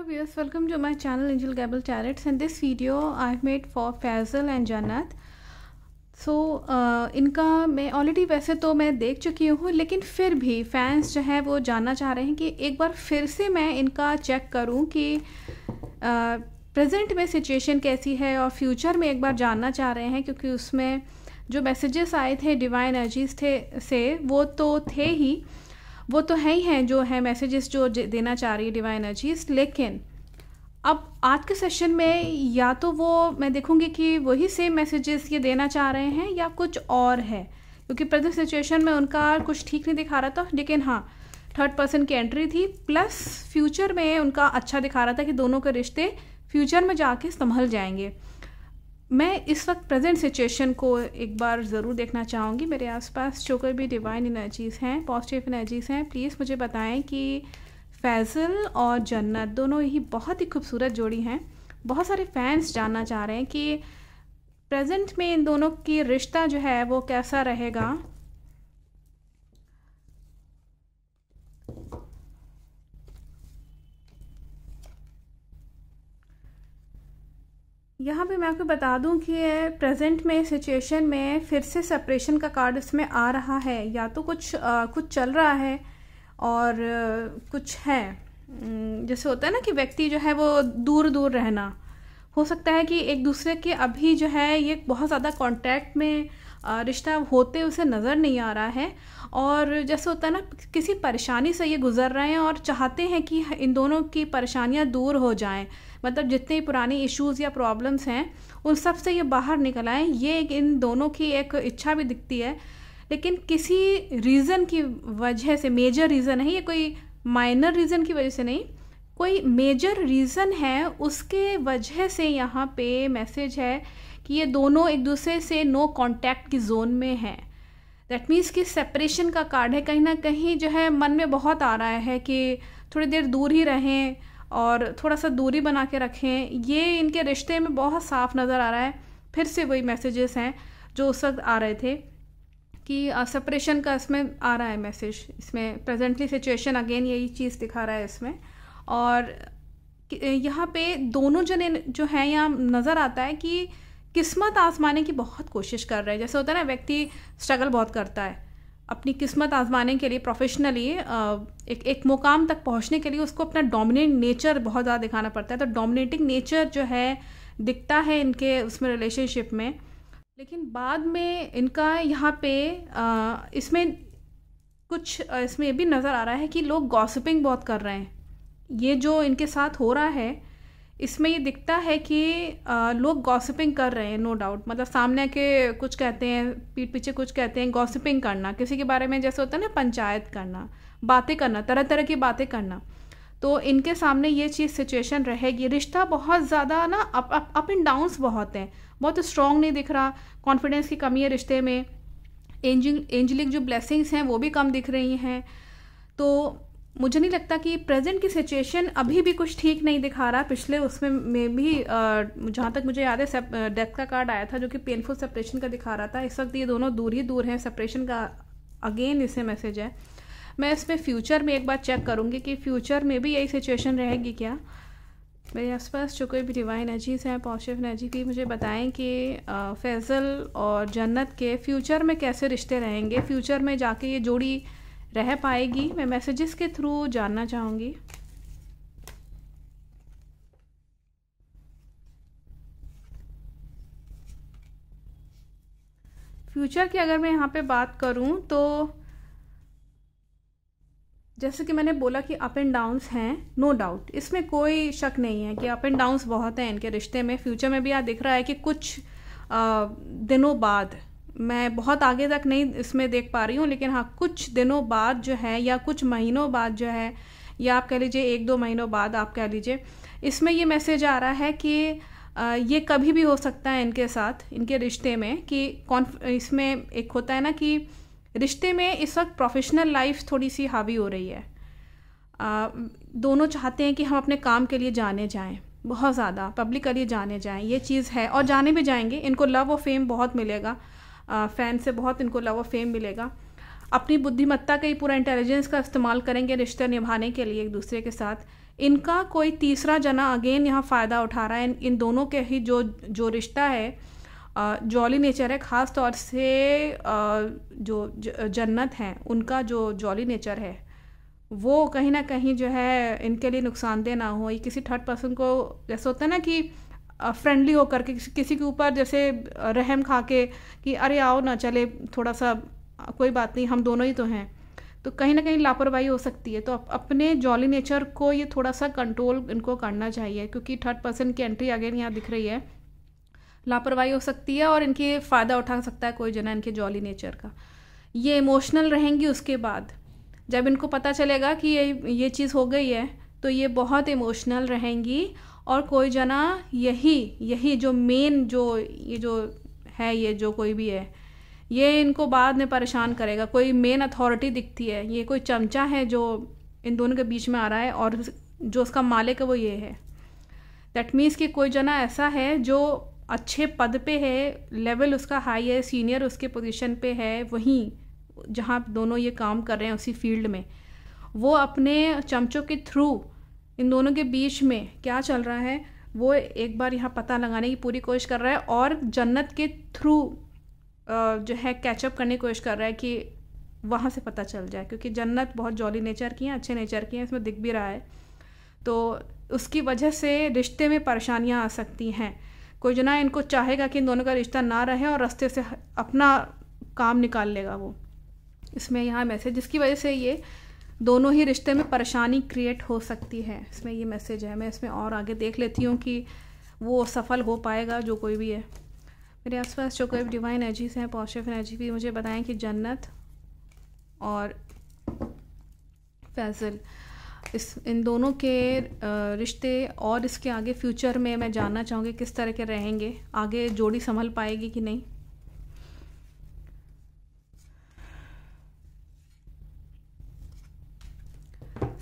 hello viewers welcome to my channel angel gable and and this video i've made for faisal and jannat so so, uh, इनका मैं already वैसे तो मैं देख चुकी हूँ लेकिन फिर भी फैंस जो हैं वो जानना चाह रहे हैं कि एक बार फिर से मैं इनका चेक करूँ कि प्रेजेंट uh, में सिचुएशन कैसी है और फ्यूचर में एक बार जानना चाह रहे हैं क्योंकि उसमें जो मैसेजेस आए थे डिवाइन एनर्जीज थे से वो तो थे ही वो तो है ही हैं जो है मैसेजेस जो देना चाह रही है डिवाइन एनर्जीज लेकिन अब आज के सेशन में या तो वो मैं देखूंगी कि वही सेम मैसेजेस ये देना चाह रहे हैं या कुछ और है क्योंकि प्रेजेंट सिचुएशन में उनका कुछ ठीक नहीं दिखा रहा था लेकिन हाँ थर्ड पर्सन की एंट्री थी प्लस फ्यूचर में उनका अच्छा दिखा रहा था कि दोनों के रिश्ते फ्यूचर में जाके संभल जाएंगे मैं इस वक्त प्रेजेंट सिचुएशन को एक बार ज़रूर देखना चाहूँगी मेरे आसपास जो कोई भी डिवाइन एनर्जीज़ हैं पॉजिटिव एनर्जीज़ हैं प्लीज़ मुझे बताएं कि फैज़ल और जन्नत दोनों ही बहुत ही खूबसूरत जोड़ी हैं बहुत सारे फैंस जानना चाह रहे हैं कि प्रेजेंट में इन दोनों की रिश्ता जो है वो कैसा रहेगा यहाँ पे मैं आपको बता दूं कि प्रेजेंट में सिचुएशन में फिर से सेपरेशन का कार्ड इसमें आ रहा है या तो कुछ आ, कुछ चल रहा है और कुछ है जैसे होता है ना कि व्यक्ति जो है वो दूर दूर रहना हो सकता है कि एक दूसरे के अभी जो है ये बहुत ज़्यादा कांटेक्ट में रिश्ता होते उसे नज़र नहीं आ रहा है और जैसे होता है ना किसी परेशानी से ये गुजर रहे हैं और चाहते हैं कि इन दोनों की परेशानियाँ दूर हो जाएं मतलब जितने पुराने इश्यूज या प्रॉब्लम्स हैं उन सब से ये बाहर निकल आएँ ये एक इन दोनों की एक इच्छा भी दिखती है लेकिन किसी रीज़न की वजह से मेजर रीज़न है ये कोई माइनर रीज़न की वजह से नहीं कोई मेजर रीज़न है उसके वजह से यहाँ पे मैसेज है कि ये दोनों एक दूसरे से नो कॉन्टैक्ट की जोन में हैं दैट मीन्स कि सेपरेशन का कार्ड है कहीं ना कहीं जो है मन में बहुत आ रहा है कि थोड़ी देर दूर ही रहें और थोड़ा सा दूरी बना के रखें ये इनके रिश्ते में बहुत साफ नज़र आ रहा है फिर से वही मैसेजेस हैं जो उस वक्त आ रहे थे कि सेपरेशन का इसमें आ रहा है मैसेज इसमें प्रेजेंटली सिचुएशन अगेन यही चीज़ दिखा रहा है इसमें और यहाँ पे दोनों जने जो हैं यहाँ नज़र आता है कि किस्मत आजमाने की बहुत कोशिश कर रहे हैं जैसे होता है ना व्यक्ति स्ट्रगल बहुत करता है अपनी किस्मत आजमाने के लिए प्रोफेशनली एक एक मुकाम तक पहुंचने के लिए उसको अपना डोमिनेट नेचर बहुत ज़्यादा दिखाना पड़ता है तो डोमिनेटिंग नेचर जो है दिखता है इनके उसमें रिलेशनशिप में लेकिन बाद में इनका यहाँ पे इसमें कुछ इसमें ये भी नज़र आ रहा है कि लोग गॉसिपिंग बहुत कर रहे हैं ये जो इनके साथ हो रहा है इसमें ये दिखता है कि लोग गॉसिपिंग कर रहे हैं नो डाउट मतलब सामने के कुछ कहते हैं पीठ पीछे कुछ कहते हैं गॉसिपिंग करना किसी के बारे में जैसे होता है ना पंचायत करना बातें करना तरह तरह की बातें करना तो इनके सामने ये चीज़ सिचुएशन रहेगी रिश्ता बहुत ज़्यादा ना अप एंड डाउन्स बहुत हैं बहुत स्ट्रॉन्ग नहीं दिख रहा कॉन्फिडेंस की कमी है रिश्ते में एंजिल एंजलिक जो ब्लेसिंग्स हैं वो भी कम दिख रही हैं तो मुझे नहीं लगता कि प्रेजेंट की सिचुएशन अभी भी कुछ ठीक नहीं दिखा रहा पिछले उसमें में भी जहाँ तक मुझे याद है सेप डेथ का कार्ड आया था जो कि पेनफुल सेपरेशन का दिखा रहा था इस वक्त ये दोनों दूर ही दूर हैं सेपरेशन का अगेन इसे मैसेज है मैं इसमें फ्यूचर में एक बार चेक करूँगी कि फ्यूचर में भी यही सिचुएशन रहेगी क्या मेरे आसपास जो कोई भी डिवाइन एनर्जीज हैं पॉजिटिव एनर्जी की मुझे बताएं कि फैज़ल और जन्नत के फ्यूचर में कैसे रिश्ते रहेंगे फ्यूचर में जाके ये जोड़ी रह पाएगी मैं मैसेजेस के थ्रू जानना चाहूंगी फ्यूचर की अगर मैं यहाँ पे बात करूँ तो जैसे कि मैंने बोला कि अप एंड डाउन्स हैं नो डाउट इसमें कोई शक नहीं है कि अप एंड डाउन्स बहुत हैं इनके रिश्ते में फ्यूचर में भी यहाँ दिख रहा है कि कुछ आ, दिनों बाद मैं बहुत आगे तक नहीं इसमें देख पा रही हूँ लेकिन हाँ कुछ दिनों बाद जो है या कुछ महीनों बाद जो है या आप कह लीजिए एक दो महीनों बाद आप कह लीजिए इसमें ये मैसेज आ रहा है कि ये कभी भी हो सकता है इनके साथ इनके रिश्ते में कि कौन इसमें एक होता है ना कि रिश्ते में इस वक्त प्रोफेशनल लाइफ थोड़ी सी हावी हो रही है आ, दोनों चाहते हैं कि हम अपने काम के लिए जाने जाएं बहुत ज़्यादा पब्लिक के लिए जाने जाएं ये चीज़ है और जाने भी जाएंगे इनको लव और फेम बहुत मिलेगा फ़ैन से बहुत इनको लव ऑफ फेम मिलेगा अपनी बुद्धिमत्ता का ही पूरा इंटेलिजेंस का इस्तेमाल करेंगे रिश्ते निभाने के लिए एक दूसरे के साथ इनका कोई तीसरा जना अगेन यहाँ फ़ायदा उठा रहा है इन दोनों के ही जो जो रिश्ता है जॉली नेचर है ख़ास तौर से जो जन्नत हैं उनका जो जॉली नेचर है वो कहीं ना कहीं जो है इनके लिए नुकसानदेह ना हो ये किसी थर्ड पर्सन को जैसे होता है ना कि फ्रेंडली होकर के किसी के ऊपर जैसे रहम खा के कि अरे आओ ना चले थोड़ा सा कोई बात नहीं हम दोनों ही तो हैं तो कहीं ना कहीं लापरवाही हो सकती है तो अपने जॉली नेचर को ये थोड़ा सा कंट्रोल इनको करना चाहिए क्योंकि थर्ड पर्सन की एंट्री अगेन यहाँ दिख रही है लापरवाही हो सकती है और इनके फ़ायदा उठा सकता है कोई जना इनके जॉली नेचर का ये इमोशनल रहेंगी उसके बाद जब इनको पता चलेगा कि ये ये चीज़ हो गई है तो ये बहुत इमोशनल रहेंगी और कोई जना यही यही जो मेन जो ये जो है ये जो कोई भी है ये इनको बाद में परेशान करेगा कोई मेन अथॉरिटी दिखती है ये कोई चमचा है जो इन दोनों के बीच में आ रहा है और जो उसका मालिक है वो ये है दैट मीन्स कि कोई जना ऐसा है जो अच्छे पद पे है लेवल उसका हाई है सीनियर उसके पोजीशन पे है वहीं जहाँ दोनों ये काम कर रहे हैं उसी फील्ड में वो अपने चमचों के थ्रू इन दोनों के बीच में क्या चल रहा है वो एक बार यहाँ पता लगाने की पूरी कोशिश कर रहा है और जन्नत के थ्रू जो है कैचअप करने की कोशिश कर रहा है कि वहाँ से पता चल जाए क्योंकि जन्नत बहुत जॉली नेचर की हैं अच्छे नेचर की हैं इसमें दिख भी रहा है तो उसकी वजह से रिश्ते में परेशानियाँ आ सकती हैं कोई जना इनको चाहेगा कि इन दोनों का रिश्ता ना रहे और रास्ते से अपना काम निकाल लेगा वो इसमें यहाँ मैसेज जिसकी वजह से ये दोनों ही रिश्ते में परेशानी क्रिएट हो सकती है इसमें ये मैसेज है मैं इसमें और आगे देख लेती हूँ कि वो सफल हो पाएगा जो कोई भी है मेरे आसपास जो कोई डिवाइन एनर्जीज हैं पॉजिटिव एनर्जी भी मुझे बताएं कि जन्नत और फैजल इस इन दोनों के रिश्ते और इसके आगे फ्यूचर में मैं जानना चाहूँगी किस तरह के रहेंगे आगे जोड़ी संभल पाएगी कि नहीं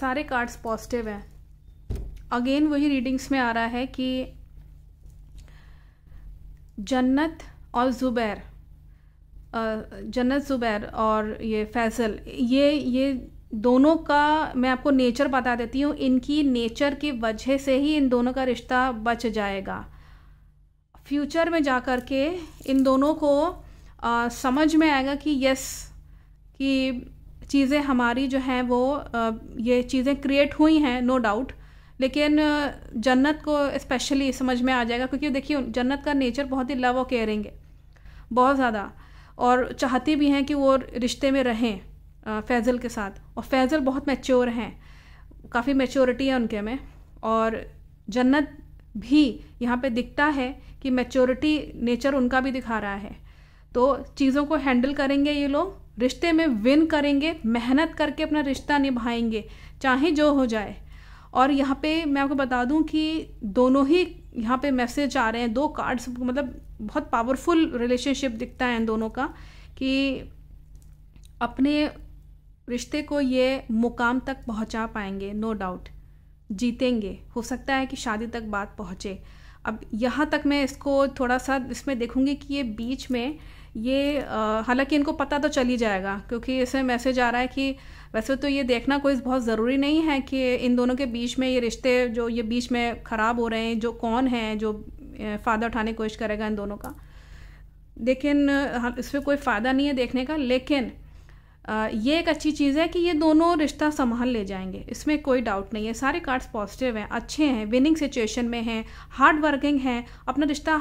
सारे कार्ड्स पॉजिटिव हैं अगेन वही रीडिंग्स में आ रहा है कि जन्नत और ज़ुबैर जन्नत ज़ुबैर और ये फैज़ल ये ये दोनों का मैं आपको नेचर बता देती हूँ इनकी नेचर की वजह से ही इन दोनों का रिश्ता बच जाएगा फ्यूचर में जा कर के इन दोनों को आ, समझ में आएगा कि यस कि चीज़ें हमारी जो हैं वो ये चीज़ें क्रिएट हुई हैं नो डाउट लेकिन जन्नत को स्पेशली समझ में आ जाएगा क्योंकि देखिए जन्नत का नेचर बहुत ही लव और केयरिंग है बहुत ज़्यादा और चाहती भी हैं कि वो रिश्ते में रहें फैज़ल के साथ और फैज़ल बहुत मैच्योर हैं काफ़ी मैच्योरिटी है उनके में और जन्नत भी यहाँ पे दिखता है कि मैच्योरिटी नेचर उनका भी दिखा रहा है तो चीज़ों को हैंडल करेंगे ये लोग रिश्ते में विन करेंगे मेहनत करके अपना रिश्ता निभाएंगे चाहे जो हो जाए और यहाँ पे मैं आपको बता दूँ कि दोनों ही यहाँ पे मैसेज आ रहे हैं दो कार्ड्स मतलब बहुत पावरफुल रिलेशनशिप दिखता है इन दोनों का कि अपने रिश्ते को ये मुकाम तक पहुँचा पाएंगे नो no डाउट जीतेंगे हो सकता है कि शादी तक बात पहुँचे अब यहाँ तक मैं इसको थोड़ा सा इसमें देखूँगी कि ये बीच में ये हालांकि इनको पता तो चल ही जाएगा क्योंकि इसमें मैसेज आ रहा है कि वैसे तो ये देखना कोई बहुत ज़रूरी नहीं है कि इन दोनों के बीच में ये रिश्ते जो ये बीच में ख़राब हो रहे हैं जो कौन है जो फ़ायदा उठाने की कोशिश करेगा इन दोनों का लेकिन इसमें कोई फ़ायदा नहीं है देखने का लेकिन ये एक अच्छी चीज़ है कि ये दोनों रिश्ता संभाल ले जाएंगे इसमें कोई डाउट नहीं है सारे कार्ड्स पॉजिटिव हैं अच्छे हैं विनिंग सिचुएशन में हैं हार्ड वर्किंग हैं अपना रिश्ता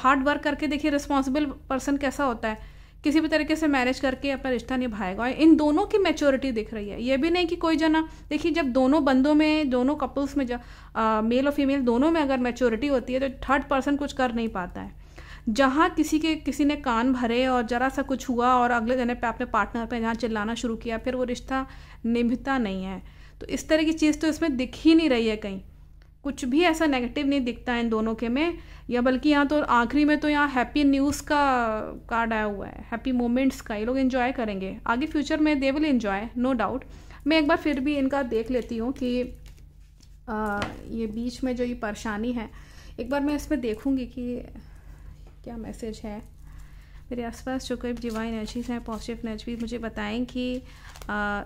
हार्ड वर्क करके देखिए रिस्पॉन्सिबल पर्सन कैसा होता है किसी भी तरीके से मैनेज करके अपना रिश्ता निभाएगा और इन दोनों की मेच्योरिटी दिख रही है ये भी नहीं कि कोई जना देखिए जब दोनों बंदों में दोनों कपल्स में जब मेल और फीमेल दोनों में अगर मेच्योरिटी होती है तो थर्ड पर्सन कुछ कर नहीं पाता है जहाँ किसी के किसी ने कान भरे और ज़रा सा कुछ हुआ और अगले जने पे अपने पार्टनर पे जहाँ चिल्लाना शुरू किया फिर वो रिश्ता निभता नहीं है तो इस तरह की चीज़ तो इसमें दिख ही नहीं रही है कहीं कुछ भी ऐसा नेगेटिव नहीं दिखता है इन दोनों के में या बल्कि यहाँ तो आखिरी में तो यहाँ हैप्पी न्यूज़ का कार्ड आया हुआ है हैप्पी मोमेंट्स का ये लोग इन्जॉय करेंगे आगे फ्यूचर में they will enjoy no doubt मैं एक बार फिर भी इनका देख लेती हूँ कि आ, ये बीच में जो ये परेशानी है एक बार मैं इसमें देखूँगी कि क्या मैसेज है मेरे आसपास जो कोई डिवाइन एनर्जीज हैं पॉजिटिव एनर्जी मुझे बताएं कि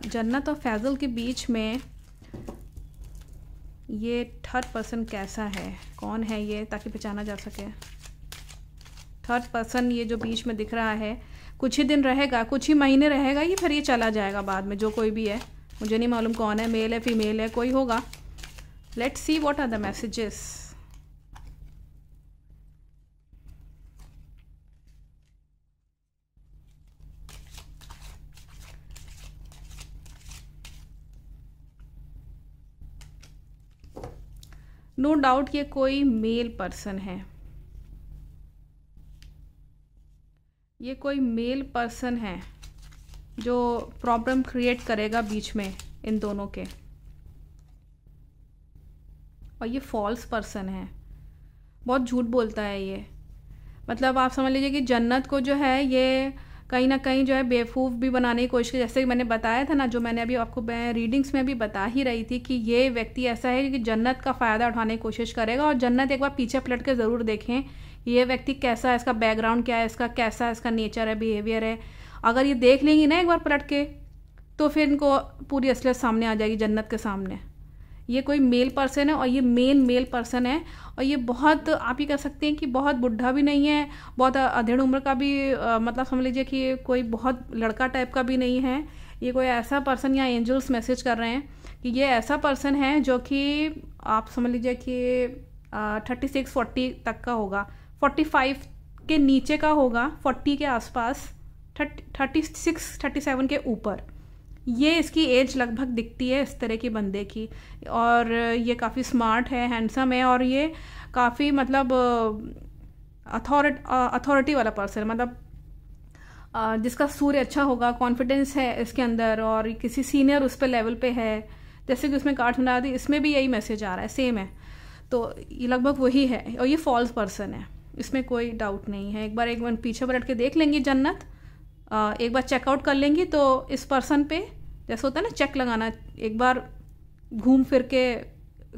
जन्नत और फैज़ल के बीच में ये थर्ड पर्सन कैसा है कौन है ये ताकि पहचाना जा सके थर्ड पर्सन ये जो बीच में दिख रहा है कुछ ही दिन रहेगा कुछ ही महीने रहेगा ये फिर ये चला जाएगा बाद में जो कोई भी है मुझे नहीं मालूम कौन है मेल है फीमेल है कोई होगा let's see what are the messages no no doubt ये कोई मेल पर्सन है ये कोई मेल पर्सन है जो प्रॉब्लम क्रिएट करेगा बीच में इन दोनों के और ये फॉल्स पर्सन है बहुत झूठ बोलता है ये मतलब आप समझ लीजिए कि जन्नत को जो है ये कहीं ना कहीं जो है बेवकूफ़ भी बनाने की कोशिश की जैसे कि मैंने बताया था ना जो मैंने अभी आपको मैं रीडिंग्स में भी बता ही रही थी कि ये व्यक्ति ऐसा है कि जन्नत का फ़ायदा उठाने की कोशिश करेगा और जन्नत एक बार पीछे पलट के ज़रूर देखें ये व्यक्ति कैसा है इसका बैकग्राउंड क्या है इसका कैसा इसका नेचर है बिहेवियर है अगर ये देख लेंगी ना एक बार पलट के तो फिर इनको पूरी असलियत सामने आ जाएगी जन्नत के सामने ये कोई मेल पर्सन है और ये मेन मेल पर्सन है और ये बहुत आप ये कह सकते हैं कि बहुत बुढ़ा भी नहीं है बहुत अधेड़ उम्र का भी आ, मतलब समझ लीजिए कि ये कोई बहुत लड़का टाइप का भी नहीं है ये कोई ऐसा पर्सन या एंजल्स मैसेज कर रहे हैं कि ये ऐसा पर्सन है जो कि आप समझ लीजिए कि थर्टी सिक्स फोर्टी तक का होगा फोर्टी फाइव के नीचे का होगा फोर्टी के आसपास thirty thirty six thirty seven के ऊपर ये इसकी एज लगभग दिखती है इस तरह के बंदे की और ये काफ़ी स्मार्ट है हैंडसम है और ये काफ़ी मतलब अथॉरिट uh, अथॉरिटी uh, वाला पर्सन मतलब uh, जिसका सूर्य अच्छा होगा कॉन्फिडेंस है इसके अंदर और किसी सीनियर उस पर लेवल पे है जैसे कि उसमें कार्ड बना दी इसमें भी यही मैसेज आ रहा है सेम है तो ये लगभग वही है और ये फॉल्स पर्सन है इसमें कोई डाउट नहीं है एक बार एक बार पीछे पलट के देख लेंगे जन्नत एक बार चेकआउट कर लेंगी तो इस पर्सन पे जैसे होता है ना चेक लगाना एक बार घूम फिर के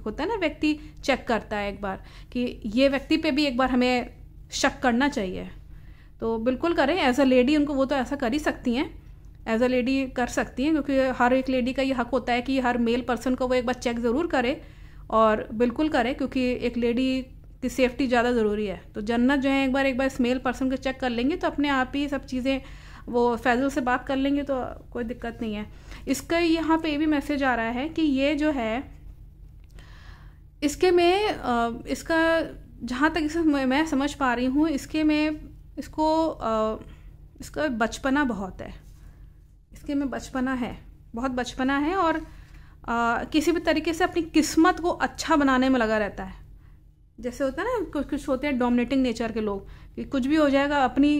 होता है ना व्यक्ति चेक करता है एक बार कि ये व्यक्ति पे भी एक बार हमें शक करना चाहिए तो बिल्कुल करें एज अ लेडी उनको वो तो ऐसा कर ही सकती हैं एज अ लेडी कर सकती हैं क्योंकि हर एक लेडी का ये हक होता है कि हर मेल पर्सन को वो एक बार चेक ज़रूर करे और बिल्कुल करे क्योंकि एक लेडी की सेफ्टी ज़्यादा ज़रूरी है तो जन्नत जो है एक बार एक बार इस मेल पर्सन को चेक कर लेंगे तो अपने आप ही सब चीज़ें वो फैज़ल से बात कर लेंगे तो कोई दिक्कत नहीं है इसका यहाँ पे ये भी मैसेज आ रहा है कि ये जो है इसके में इसका जहाँ तक इसे मैं समझ पा रही हूँ इसके में इसको इसका बचपना बहुत है इसके में बचपना है बहुत बचपना है और आ, किसी भी तरीके से अपनी किस्मत को अच्छा बनाने में लगा रहता है जैसे होता है ना कुछ कुछ होते हैं डोमिनेटिंग नेचर के लोग कि कुछ भी हो जाएगा अपनी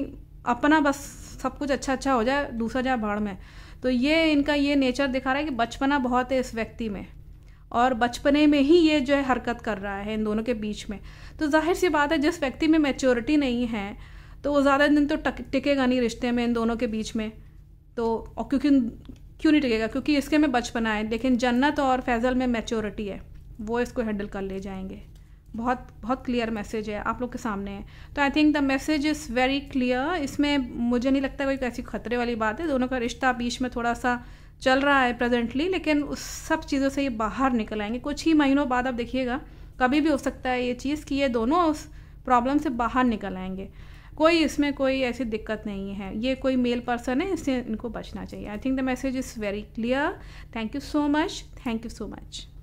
अपना बस सब कुछ अच्छा अच्छा हो जाए दूसरा जाए भाड़ में तो ये इनका ये नेचर दिखा रहा है कि बचपना बहुत है इस व्यक्ति में और बचपने में ही ये जो है हरकत कर रहा है इन दोनों के बीच में तो जाहिर सी बात है जिस व्यक्ति में मेच्योरिटी नहीं है तो वो ज़्यादा दिन तो टक टिकेगा नहीं रिश्ते में इन दोनों के बीच में तो और क्योंकि क्यों नहीं टिकेगा क्योंकि इसके में बचपना है लेकिन जन्नत और फैज़ल में मेच्योरिटी है वो इसको हैंडल कर ले जाएंगे बहुत बहुत क्लियर मैसेज है आप लोग के सामने है तो I think the message is very clear इसमें मुझे नहीं लगता कोई ऐसी खतरे वाली बात है दोनों का रिश्ता बीच में थोड़ा सा चल रहा है प्रेजेंटली लेकिन उस सब चीज़ों से ये बाहर निकल आएंगे कुछ ही महीनों बाद आप देखिएगा कभी भी हो सकता है ये चीज़ कि ये दोनों उस प्रॉब्लम से बाहर निकल आएंगे कोई इसमें कोई ऐसी दिक्कत नहीं है ये कोई मेल पर्सन है इससे इनको बचना चाहिए I think the message is very clear thank you so much thank you so much